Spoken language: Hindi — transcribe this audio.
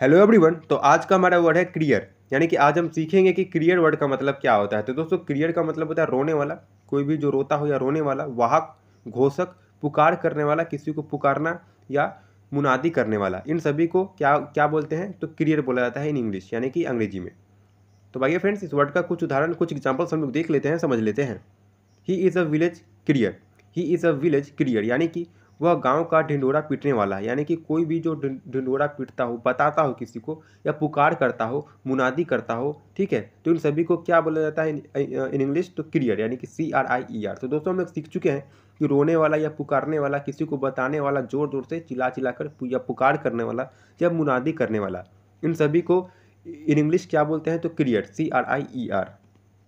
हेलो एवरीवन तो आज का हमारा वर्ड है क्रियर यानी कि आज हम सीखेंगे कि क्रियर वर्ड का मतलब क्या होता है तो दोस्तों क्रियर का मतलब होता है रोने वाला कोई भी जो रोता हो या रोने वाला वाहक घोषक पुकार करने वाला किसी को पुकारना या मुनादी करने वाला इन सभी को क्या क्या बोलते हैं तो क्रियर बोला जाता है इन इंग्लिश यानी कि अंग्रेजी में तो भाई फ्रेंड्स इस वर्ड का कुछ उदाहरण कुछ एग्जाम्पल्स हम लोग देख लेते हैं समझ लेते हैं he is a village crier he is a village crier यानी कि वह गांव का ढिंडोरा पीटने वाला है यानी कि कोई भी जो ढिंडोरा पीटता हो बताता हो किसी को या पुकार करता हो मुनादी करता हो ठीक है तो इन सभी को क्या बोला जाता है इन इंग्लिश तो क्रियर यानी कि सी आर आई ई आर तो दोस्तों हम लोग सीख चुके हैं कि रोने वाला या पुकारने वाला किसी को बताने वाला जोर जोर से चिल्ला चिल्ला कर या पुकार करने वाला या मुनादी करने वाला इन सभी को इन इंग्लिश क्या बोलते हैं तो crier C R I E e are